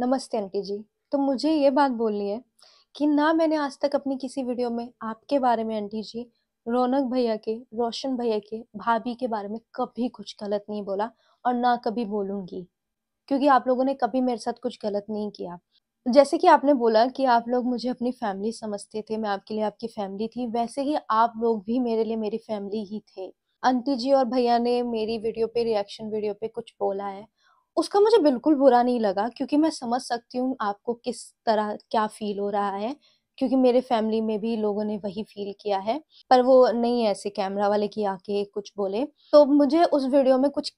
नमस्ते आंटी जी तो मुझे ये बात बोलनी है कि ना मैंने आज तक अपनी किसी वीडियो में आपके बारे में अंटी जी रौनक भैया के रोशन भैया के भाभी के बारे में कभी कुछ गलत नहीं बोला और ना कभी बोलूंगी क्योंकि आप लोगों ने कभी मेरे साथ कुछ गलत नहीं किया जैसे कि आपने बोला कि आप लोग मुझे अपनी फैमिली समझते थे मैं आपके लिए आपकी फैमिली थी वैसे ही आप लोग भी मेरे लिए मेरी फैमिली ही थे अंटी जी और भैया ने मेरी वीडियो पे रिएक्शन वीडियो पे कुछ बोला है उसका मुझे बिल्कुल बुरा नहीं लगा क्योंकि मैं समझ सकती हूँ आपको किस तरह क्या फील हो रहा है क्योंकि मेरे फैमिली में भी लोगों ने वही फील किया है पर वो नहीं ऐसे कैमरा वाले की आके कुछ बोले तो मुझे उस वीडियो में कुछ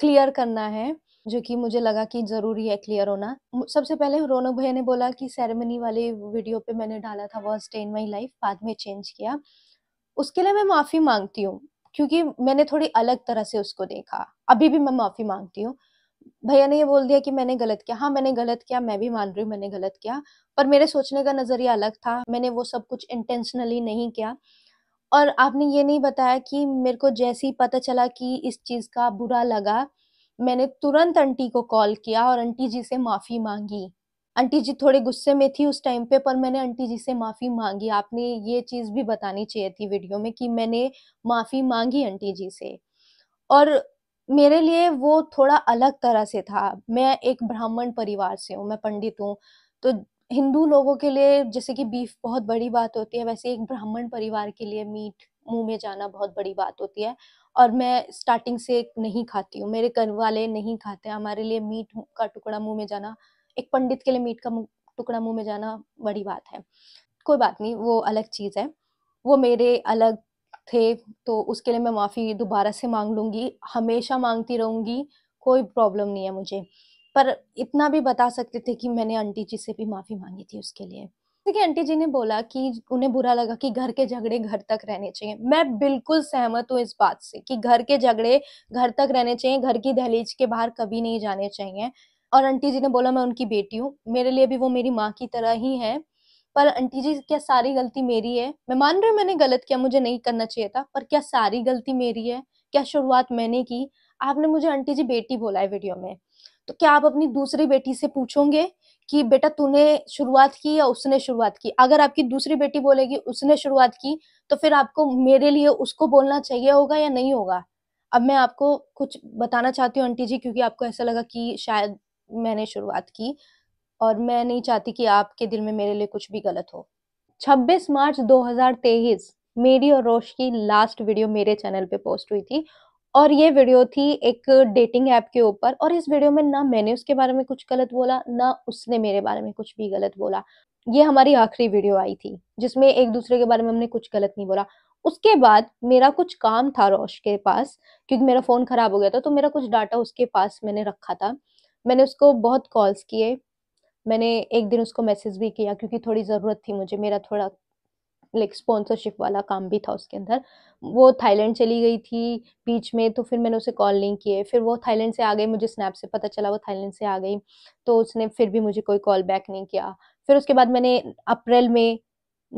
क्लियर करना है जो कि मुझे लगा कि ज़रूरी है क्लियर होना सबसे पहले रोनक भैया ने बोला कि सेरेमनी वाले वीडियो पे मैंने डाला था वर्स्ट इन माई लाइफ बाद में चेंज किया उसके लिए मैं माफ़ी मांगती हूँ क्योंकि मैंने थोड़ी अलग तरह से उसको देखा अभी भी मैं माफ़ी मांगती हूँ भैया ने ये बोल दिया कि मैंने गलत किया हाँ मैंने गलत किया मैं भी मान रही हूँ मैंने गलत किया पर मेरे सोचने का नज़रिया अलग था मैंने वो सब कुछ इंटेंशनली नहीं किया और आपने ये नहीं बताया कि मेरे को जैसे ही पता चला कि इस चीज़ का बुरा लगा मैंने तुरंत आंटी को कॉल किया और आंटी जी से माफ़ी मांगी आंटी जी थोड़े गुस्से में थी उस टाइम पे पर मैंने आंटी जी से माफ़ी मांगी आपने ये चीज़ भी बतानी चाहिए थी वीडियो में कि मैंने माफ़ी मांगी आंटी जी से और मेरे लिए वो थोड़ा अलग तरह से था मैं एक ब्राह्मण परिवार से हूँ मैं पंडित हूँ तो हिंदू लोगों के लिए जैसे कि बीफ बहुत बड़ी बात होती है वैसे एक ब्राह्मण परिवार के लिए मीट मुंह में जाना बहुत बड़ी बात होती है और मैं स्टार्टिंग से नहीं खाती हूँ मेरे घर वाले नहीं खाते हमारे लिए मीट का टुकड़ा मुंह में जाना एक पंडित के लिए मीट का टुकड़ा मुंह में जाना बड़ी बात है कोई बात नहीं वो अलग चीज़ है वो मेरे अलग थे तो उसके लिए मैं माफ़ी दोबारा से मांग लूँगी हमेशा मांगती रहूँगी कोई प्रॉब्लम नहीं है मुझे पर इतना भी बता सकते थे कि मैंने आंटी जी से भी माफ़ी मांगी थी उसके लिए देखिए आंटी जी ने बोला कि उन्हें बुरा लगा कि घर के झगड़े घर तक रहने चाहिए मैं बिल्कुल सहमत हूँ इस बात से कि घर के झगड़े घर तक रहने चाहिए घर की दहलीज के बाहर कभी नहीं जाने चाहिए और आंटी जी ने बोला मैं उनकी बेटी हूँ मेरे लिए भी वो मेरी माँ की तरह ही है पर आंटी जी क्या सारी गलती मेरी है मैं मान रही हूँ मैंने गलत किया मुझे नहीं करना चाहिए था पर क्या सारी गलती मेरी है क्या शुरुआत मैंने की आपने मुझे आंटी जी बेटी बोला है वीडियो में तो क्या आप अपनी दूसरी बेटी से पूछोगे कि बेटा तूने शुरुआत की या उसने शुरुआत की अगर आपकी दूसरी बेटी बोलेगी उसने शुरुआत की तो फिर आपको मेरे लिए उसको बोलना चाहिए होगा या नहीं होगा अब मैं आपको कुछ बताना चाहती हूँ आंटी जी क्योंकि आपको ऐसा लगा कि शायद मैंने शुरुआत की और मैं नहीं चाहती कि आपके दिल में मेरे लिए कुछ भी गलत हो 26 मार्च 2023 मेरी और रोश की लास्ट वीडियो मेरे चैनल पे पोस्ट हुई थी और ये वीडियो थी एक डेटिंग ऐप के ऊपर और इस वीडियो में ना मैंने उसके बारे में कुछ गलत बोला ना उसने मेरे बारे में कुछ भी गलत बोला ये हमारी आखिरी वीडियो आई थी जिसमें एक दूसरे के बारे में हमने कुछ गलत नहीं बोला उसके बाद मेरा कुछ काम था रोश के पास क्योंकि मेरा फ़ोन ख़राब हो गया था तो मेरा कुछ डाटा उसके पास मैंने रखा था मैंने उसको बहुत कॉल्स किए मैंने एक दिन उसको मैसेज भी किया क्योंकि थोड़ी ज़रूरत थी मुझे मेरा थोड़ा लाइक स्पॉन्सरशिप वाला काम भी था उसके अंदर वो थाईलैंड चली गई थी बीच में तो फिर मैंने उसे कॉल नहीं किए फिर वो थाईलैंड से आ गई मुझे स्नैप से पता चला वो थाईलैंड से आ गई तो उसने फिर भी मुझे कोई कॉल बैक नहीं किया फिर उसके बाद मैंने अप्रैल में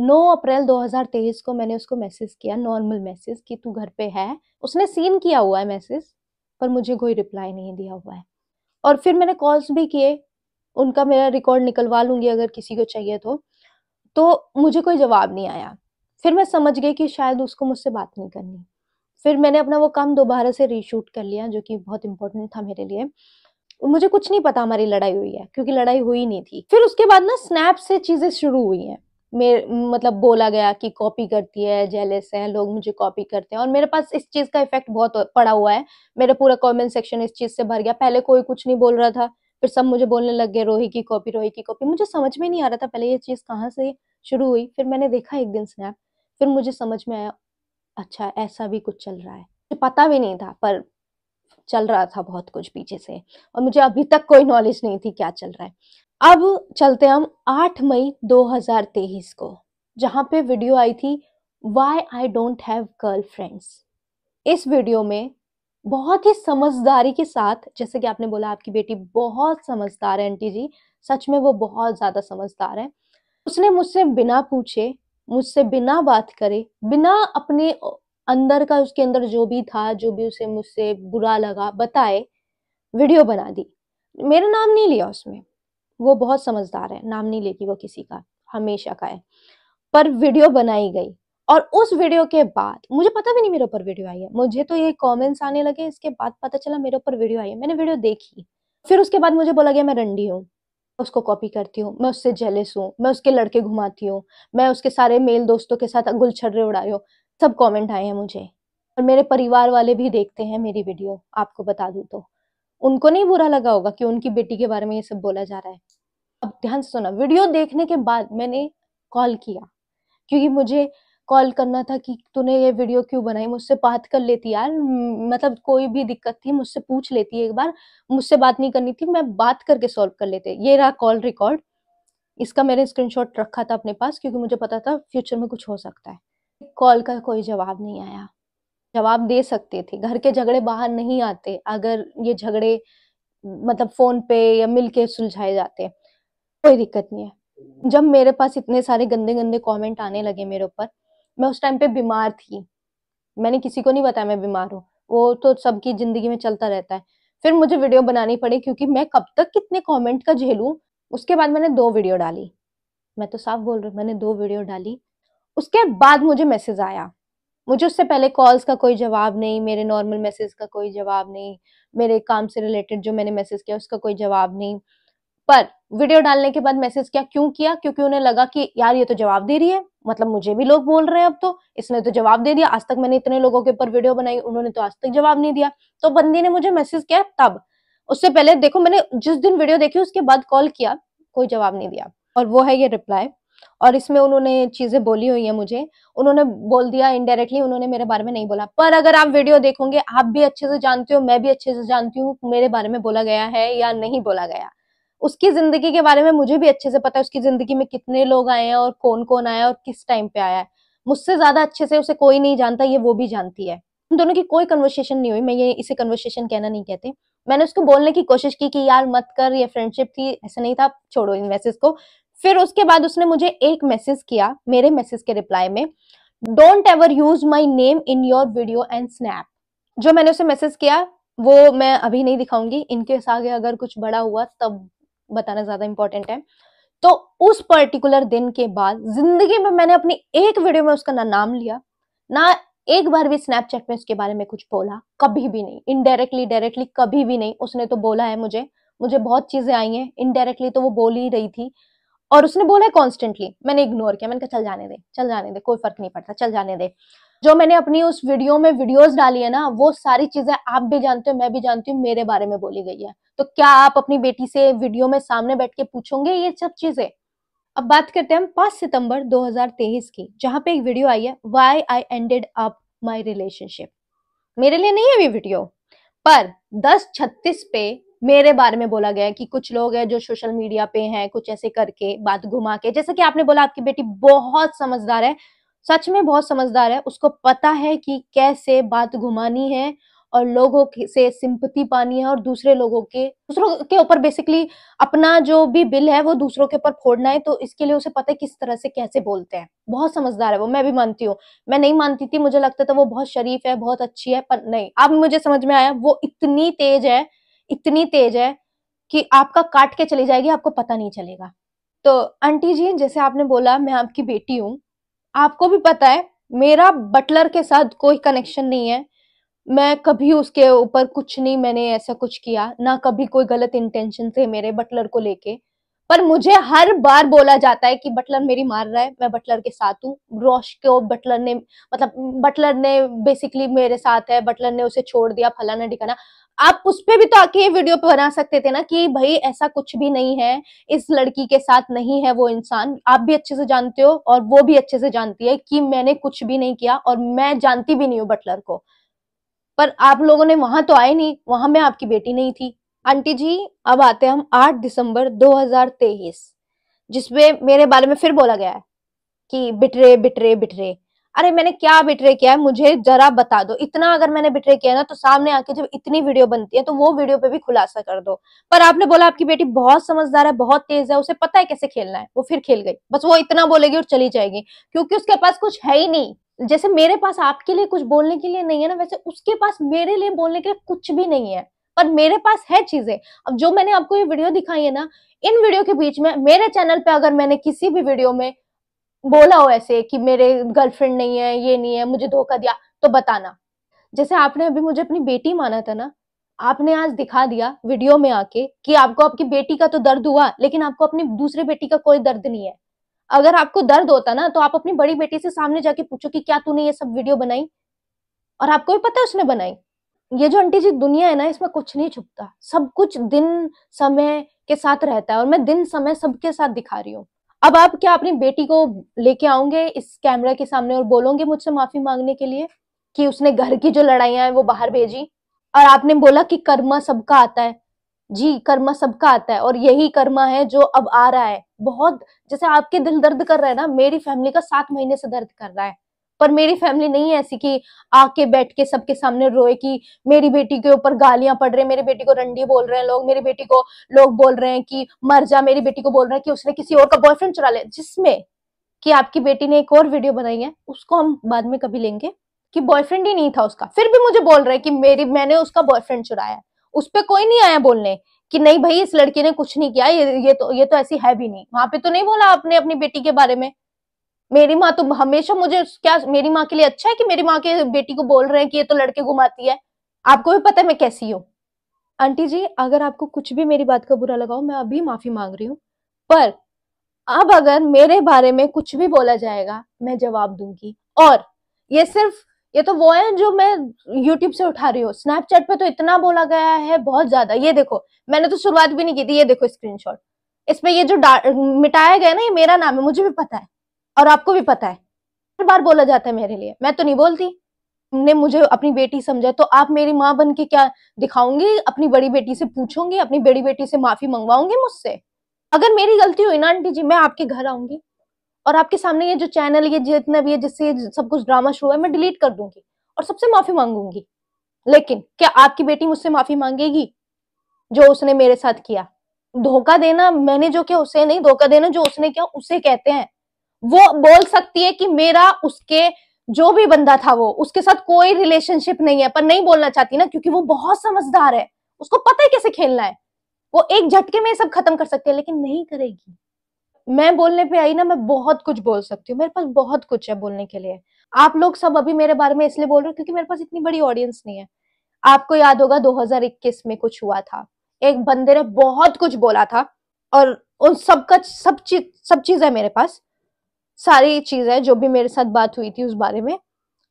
9 अप्रैल 2023 को मैंने उसको मैसेज किया नॉर्मल मैसेज कि तू घर पे है उसने सीन किया हुआ है मैसेज पर मुझे कोई रिप्लाई नहीं दिया हुआ है और फिर मैंने कॉल्स भी किए उनका मेरा रिकॉर्ड निकलवा लूँगी अगर किसी को चाहिए तो तो मुझे कोई जवाब नहीं आया फिर मैं समझ गई कि शायद उसको मुझसे बात नहीं करनी फिर मैंने अपना वो काम दोबारा से रीशूट कर लिया जो कि बहुत इंपॉर्टेंट था मेरे लिए मुझे कुछ नहीं पता हमारी लड़ाई हुई है क्योंकि लड़ाई हुई नहीं थी फिर उसके बाद ना स्नैप से चीज़ें शुरू हुई हैं मेरे मतलब बोला गया कि कॉपी करती है जेलेस है लोग मुझे कॉपी करते हैं और मेरे पास इस चीज़ का इफेक्ट बहुत पड़ा हुआ है मेरा पूरा कमेंट सेक्शन इस चीज़ से भर गया पहले कोई कुछ नहीं बोल रहा था फिर सब मुझे बोलने लग गए रोही की कॉपी रोही की कॉपी मुझे समझ में नहीं आ रहा था पहले ये चीज़ कहाँ से शुरू हुई फिर मैंने देखा एक दिन स्नैप फिर मुझे समझ में आया अच्छा ऐसा भी कुछ चल रहा है पता भी नहीं था पर चल रहा था बहुत कुछ पीछे से और मुझे अभी तक कोई नॉलेज नहीं थी क्या चल रहा है अब चलते हम 8 मई 2023 को जहाँ पे वीडियो आई थी why I don't have girlfriends इस वीडियो में बहुत ही समझदारी के साथ जैसे कि आपने बोला आपकी बेटी बहुत समझदार है आंटी जी सच में वो बहुत ज़्यादा समझदार है उसने मुझसे बिना पूछे मुझसे बिना बात करे बिना अपने अंदर का उसके अंदर जो भी था जो भी उसे मुझसे बुरा लगा बताए वीडियो बना दी मेरा नाम नहीं लिया उसमें वो बहुत समझदार है नाम नहीं लेती वो किसी का हमेशा का है पर वीडियो बनाई गई और उस वीडियो के बाद मुझे पता भी नहीं मेरे ऊपर वीडियो आई है मुझे तो ये कमेंट्स आने लगे इसके बाद पता चला मेरे ऊपर वीडियो आई है मैंने वीडियो देखी फिर उसके बाद मुझे बोला गया मैं रंडी हूँ उसको कॉपी करती हूँ मैं उससे जेलिस हूँ मैं उसके लड़के घुमाती हूँ मैं उसके सारे मेल दोस्तों के साथ गुलछर्रे उड़ाई हूँ सब कमेंट आए हैं मुझे और मेरे परिवार वाले भी देखते हैं मेरी वीडियो आपको बता दूँ तो उनको नहीं बुरा लगा होगा कि उनकी बेटी के बारे में ये सब बोला जा रहा है अब ध्यान से सुना वीडियो देखने के बाद मैंने कॉल किया क्योंकि मुझे कॉल करना था कि तूने ये वीडियो क्यों बनाई मुझसे बात कर लेती यार मतलब कोई भी दिक्कत थी मुझसे पूछ लेती एक बार मुझसे बात नहीं करनी थी मैं बात करके सॉल्व कर लेते ये रहा कॉल रिकॉर्ड इसका मैंने स्क्रीनशॉट रखा था अपने पास क्योंकि मुझे पता था फ्यूचर में कुछ हो सकता है कॉल का कोई जवाब नहीं आया जवाब दे सकते थे घर के झगड़े बाहर नहीं आते अगर ये झगड़े मतलब फोन पे या मिल के सुलझाए जाते कोई दिक्कत नहीं है जब मेरे पास इतने सारे गंदे गंदे कमेंट आने लगे मेरे ऊपर मैं उस टाइम पे बीमार थी मैंने किसी को नहीं बताया मैं बीमार हूँ वो तो सबकी जिंदगी में चलता रहता है फिर मुझे वीडियो बनानी पड़ी क्योंकि मैं कब तक कितने कमेंट का झेलूँ उसके बाद मैंने दो वीडियो डाली मैं तो साफ बोल रही हूँ मैंने दो वीडियो डाली उसके बाद मुझे मैसेज आया मुझे उससे पहले कॉल्स का कोई जवाब नहीं मेरे नॉर्मल मैसेज का कोई जवाब नहीं मेरे काम से रिलेटेड जो मैंने मैसेज किया उसका कोई जवाब नहीं पर वीडियो डालने के बाद मैसेज क्या क्यों किया क्योंकि उन्हें लगा कि यार ये तो जवाब दे रही है मतलब मुझे भी लोग बोल रहे हैं अब तो इसने तो जवाब दे दिया आज तक मैंने इतने लोगों के ऊपर वीडियो बनाई उन्होंने तो आज तक जवाब नहीं दिया तो बंदी ने मुझे मैसेज किया तब उससे पहले देखो मैंने जिस दिन वीडियो देखी उसके बाद कॉल किया कोई जवाब नहीं दिया और वो है ये रिप्लाई और इसमें उन्होंने चीजें बोली हुई है मुझे उन्होंने बोल दिया इनडायरेक्टली उन्होंने मेरे बारे में नहीं बोला पर अगर आप वीडियो देखोगे आप भी अच्छे से जानते हो मैं भी अच्छे से जानती हूँ मेरे बारे में बोला गया है या नहीं बोला गया उसकी जिंदगी के बारे में मुझे भी अच्छे से पता है उसकी जिंदगी में कितने लोग आए हैं और कौन कौन आया और किस टाइम पे आया है मुझसे ज्यादा अच्छे से उसे कोई नहीं जानता ये वो भी जानती है उन दोनों की कोई कन्वर्सेशन नहीं हुई मैं ये इसे कन्वर्सेशन कहना नहीं कहते मैंने उसको बोलने की कोशिश की कि यार मत कर ये फ्रेंडशिप थी ऐसा नहीं था छोड़ो इन मैसेज को फिर उसके बाद उसने मुझे एक मैसेज किया मेरे मैसेज के रिप्लाई में don't ever use my name in your video and snap जो मैंने उसे मैसेज किया वो मैं अभी नहीं दिखाऊंगी इनके आगे अगर कुछ बड़ा हुआ तब बताना ज्यादा इंपॉर्टेंट है तो उस पर्टिकुलर दिन के बाद जिंदगी में मैंने अपनी एक वीडियो में उसका ना नाम लिया ना एक बार भी स्नैपचैट में उसके बारे में कुछ बोला कभी भी नहीं इनडायरेक्टली डायरेक्टली कभी भी नहीं उसने तो बोला है मुझे मुझे बहुत चीजें आई हैं इनडायरेक्टली तो वो बोल ही रही थी और उसने बोला है कॉन्स्टेंटली मैंने इग्नोर किया मैंने कहा चल जाने दे चल जाने दे कोई फर्क नहीं पड़ता चल जाने दे जो मैंने अपनी उस वीडियो में वीडियोस डाली है ना वो सारी चीजें आप भी जानते हो मैं भी जानती हूँ मेरे बारे में बोली गई है तो क्या आप अपनी बेटी से वीडियो में सामने बैठ के पूछोगे ये सब चीजें अब बात करते हैं हम पांच सितंबर 2023 की जहां पे एक वीडियो आई है why I ended up my relationship मेरे लिए नहीं है ये वीडियो पर दस छत्तीस पे मेरे बारे में बोला गया कि कुछ लोग हैं जो सोशल मीडिया पे हैं कुछ ऐसे करके बात घुमा के जैसे कि आपने बोला आपकी बेटी बहुत समझदार है सच में बहुत समझदार है उसको पता है कि कैसे बात घुमानी है और लोगों से सिंपति पानी है और दूसरे लोगों के दूसरों के ऊपर बेसिकली अपना जो भी बिल है वो दूसरों के ऊपर फोड़ना है तो इसके लिए उसे पता है किस तरह से कैसे बोलते हैं बहुत समझदार है वो मैं भी मानती हूँ मैं नहीं मानती थी मुझे लगता था वो बहुत शरीफ है बहुत अच्छी है पर नहीं अब मुझे समझ में आया वो इतनी तेज है इतनी तेज है कि आपका काट के चली जाएगी आपको पता नहीं चलेगा तो आंटी जी जैसे आपने बोला मैं आपकी बेटी हूँ आपको भी पता है मेरा बटलर के साथ कोई कनेक्शन नहीं है मैं कभी उसके ऊपर कुछ नहीं मैंने ऐसा कुछ किया ना कभी कोई गलत इंटेंशन थे मेरे बटलर को लेके पर मुझे हर बार बोला जाता है कि बटलर मेरी मार रहा है मैं बटलर के साथ हूँ रोश को बटलर ने मतलब बटलर ने बेसिकली मेरे साथ है बटलर ने उसे छोड़ दिया फलाना ढिकाना आप उस पर भी तो आके ये वीडियो बना सकते थे ना कि भाई ऐसा कुछ भी नहीं है इस लड़की के साथ नहीं है वो इंसान आप भी अच्छे से जानते हो और वो भी अच्छे से जानती है कि मैंने कुछ भी नहीं किया और मैं जानती भी नहीं हूँ बटलर को पर आप लोगों ने वहां तो आए नहीं वहां मैं आपकी बेटी नहीं थी आंटी जी अब आते हम 8 दिसंबर 2023 जिसमें मेरे बारे में फिर बोला गया है कि बिटरे बिटरे बिटरे अरे मैंने क्या बिटरे किया है मुझे जरा बता दो इतना अगर मैंने बिटरे किया ना तो सामने आके जब इतनी वीडियो बनती है तो वो वीडियो पे भी खुलासा कर दो पर आपने बोला आपकी बेटी बहुत समझदार है बहुत तेज है उसे पता है कैसे खेलना है वो फिर खेल गई बस वो इतना बोलेगी और चली जाएगी क्योंकि उसके पास कुछ है ही नहीं जैसे मेरे पास आपके लिए कुछ बोलने के लिए नहीं है ना वैसे उसके पास मेरे लिए बोलने के लिए कुछ भी नहीं है पर मेरे पास है चीजें अब जो मैंने आपको ये वीडियो दिखाई है ना इन वीडियो के बीच में मेरे चैनल पे अगर मैंने किसी भी वीडियो में बोला हो ऐसे कि मेरे गर्लफ्रेंड नहीं है ये नहीं है मुझे धोखा दिया तो बताना जैसे आपने अभी मुझे अपनी बेटी माना था ना आपने आज दिखा दिया वीडियो में आके कि आपको आपकी बेटी का तो दर्द हुआ लेकिन आपको अपनी दूसरी बेटी का कोई दर्द नहीं है अगर आपको दर्द होता ना तो आप अपनी बड़ी बेटी से सामने जाके पूछो कि क्या तूने ये सब वीडियो बनाई और आपको भी पता है उसने बनाई ये जो आंटी जी दुनिया है ना इसमें कुछ नहीं छुपता सब कुछ दिन समय के साथ रहता है और मैं दिन समय सबके साथ दिखा रही हूँ अब आप क्या अपनी बेटी को लेके आओगे इस कैमरा के सामने और बोलोगे मुझसे माफी मांगने के लिए कि उसने घर की जो लड़ाइयां हैं वो बाहर भेजी और आपने बोला कि कर्मा सबका आता है जी कर्मा सबका आता है और यही कर्मा है जो अब आ रहा है बहुत जैसे आपके दिल दर्द कर रहा है ना मेरी फैमिली का सात महीने से दर्द कर रहा है पर मेरी फैमिली नहीं है ऐसी कि आके बैठ के सबके सामने रोए कि मेरी बेटी के ऊपर गालियां पड़ रहे हैं मेरी बेटी को रंडी बोल रहे हैं लोग मेरी बेटी को लोग बोल रहे हैं कि मर जा मेरी बेटी को बोल रहे हैं कि उसने किसी और का बॉयफ्रेंड चुरा लिया जिसमें कि आपकी बेटी ने एक और वीडियो बनाई है उसको हम बाद में कभी लेंगे कि बॉयफ्रेंड ही नहीं था उसका फिर भी मुझे बोल रहे हैं कि मेरी मैंने उसका बॉयफ्रेंड चुराया उस पर कोई नहीं आया बोलने कि नहीं भाई इस लड़के ने कुछ नहीं किया ये ये तो ये तो ऐसी है भी नहीं वहां पे तो नहीं बोला आपने अपनी बेटी के बारे में मेरी माँ तो हमेशा मुझे क्या मेरी माँ के लिए अच्छा है कि मेरी माँ के बेटी को बोल रहे हैं कि ये तो लड़के घुमाती है आपको भी पता है मैं कैसी हूँ आंटी जी अगर आपको कुछ भी मेरी बात का बुरा लगाओ मैं अभी माफी मांग रही हूँ पर अब अगर मेरे बारे में कुछ भी बोला जाएगा मैं जवाब दूंगी और ये सिर्फ ये तो वो है जो मैं यूट्यूब से उठा रही हूँ स्नैपचैट पे तो इतना बोला गया है बहुत ज्यादा ये देखो मैंने तो शुरुआत भी नहीं की थी ये देखो स्क्रीन शॉट इसमें ये जो मिटाया गया ना ये मेरा नाम है मुझे भी पता है और आपको भी पता है हर बार बोला जाता है मेरे लिए मैं तो नहीं बोलती ने मुझे अपनी बेटी समझा तो आप मेरी माँ बन के क्या दिखाऊंगी अपनी बड़ी बेटी से पूछूंगी अपनी बड़ी बेटी से माफी मंगवाऊंगी मुझसे अगर मेरी गलती हुई ना आंटी जी मैं आपके घर आऊंगी और आपके सामने ये जो चैनल ये जितना भी है जिससे सब कुछ ड्रामा शुरू है मैं डिलीट कर दूंगी और सबसे माफी मांगूंगी लेकिन क्या आपकी बेटी मुझसे माफी मांगेगी जो उसने मेरे साथ किया धोखा देना मैंने जो किया उसे नहीं धोखा देना जो उसने किया उसे कहते हैं वो बोल सकती है कि मेरा उसके जो भी बंदा था वो उसके साथ कोई रिलेशनशिप नहीं है पर नहीं बोलना चाहती ना क्योंकि वो बहुत समझदार है उसको पता है कैसे खेलना है वो एक झटके में सब खत्म कर सकती है लेकिन नहीं करेगी मैं बोलने पे आई ना मैं बहुत कुछ बोल सकती हूँ मेरे पास बहुत कुछ है बोलने के लिए आप लोग सब अभी मेरे बारे में इसलिए बोल रहे हो क्योंकि मेरे पास इतनी बड़ी ऑडियंस नहीं है आपको याद होगा 2021 में कुछ हुआ था एक बंदे ने बहुत कुछ बोला था और उन सब सब चीज सब चीज है मेरे पास सारी चीज है जो भी मेरे साथ बात हुई थी उस बारे में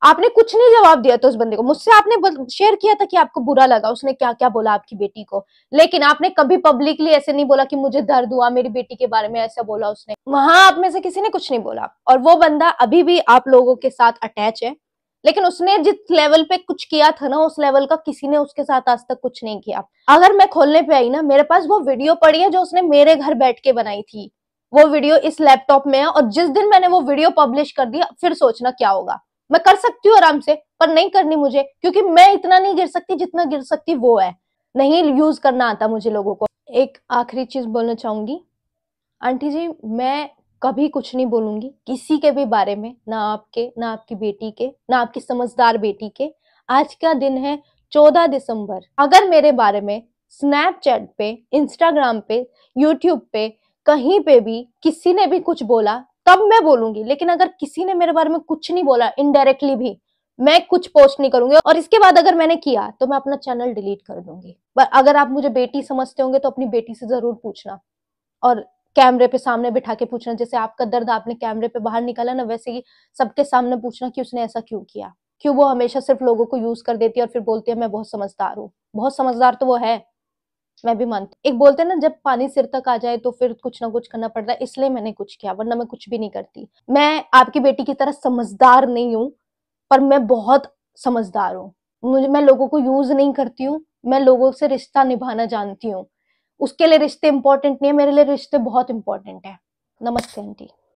आपने कुछ नहीं जवाब दिया था उस बंदे को मुझसे आपने शेयर किया था कि आपको बुरा लगा उसने क्या क्या बोला आपकी बेटी को लेकिन आपने कभी पब्लिकली ऐसे नहीं बोला कि मुझे दर्द हुआ मेरी बेटी के बारे में ऐसा बोला उसने वहां आप में से किसी ने कुछ नहीं बोला और वो बंदा अभी भी आप लोगों के साथ अटैच है लेकिन उसने जिस लेवल पे कुछ किया था ना उस लेवल का किसी ने उसके साथ आज तक कुछ नहीं किया अगर मैं खोलने पे आई ना मेरे पास वो वीडियो पड़ी है जो उसने मेरे घर बैठ के बनाई थी वो वीडियो इस लैपटॉप में है और जिस दिन मैंने वो वीडियो पब्लिश कर दिया फिर सोचना क्या होगा मैं कर सकती हूँ आराम से पर नहीं करनी मुझे क्योंकि मैं इतना नहीं गिर सकती जितना गिर सकती वो है नहीं यूज करना आता मुझे लोगों को एक आखिरी चीज बोलना चाहूंगी आंटी जी मैं कभी कुछ नहीं बोलूंगी किसी के भी बारे में ना आपके ना आपकी बेटी के ना आपकी समझदार बेटी के आज का दिन है चौदह दिसंबर अगर मेरे बारे में स्नैपचैट पे इंस्टाग्राम पे यूट्यूब पे कहीं पे भी किसी ने भी कुछ बोला तब मैं बोलूंगी लेकिन अगर किसी ने मेरे बारे में कुछ नहीं बोला इनडायरेक्टली भी मैं कुछ पोस्ट नहीं करूंगी और इसके बाद अगर मैंने किया तो मैं अपना चैनल डिलीट कर दूंगी पर अगर आप मुझे बेटी समझते होंगे तो अपनी बेटी से जरूर पूछना और कैमरे पे सामने बिठा के पूछना जैसे आपका दर्द आपने कैमरे पे बाहर निकाला ना वैसे ही सबके सामने पूछना कि उसने ऐसा क्यों किया क्यों वो हमेशा सिर्फ लोगों को यूज कर देती है और फिर बोलती है मैं बहुत समझदार हूँ बहुत समझदार तो वो है मैं भी मानती एक बोलते हैं ना जब पानी सिर तक आ जाए तो फिर कुछ ना कुछ करना पड़ता है इसलिए मैंने कुछ किया वरना मैं कुछ भी नहीं करती मैं आपकी बेटी की तरह समझदार नहीं हूँ पर मैं बहुत समझदार हूँ मुझे मैं लोगों को यूज नहीं करती हूँ मैं लोगों से रिश्ता निभाना जानती हूँ उसके लिए रिश्ते इंपॉर्टेंट नहीं है मेरे लिए रिश्ते बहुत इंपॉर्टेंट है नमस्ते आंटी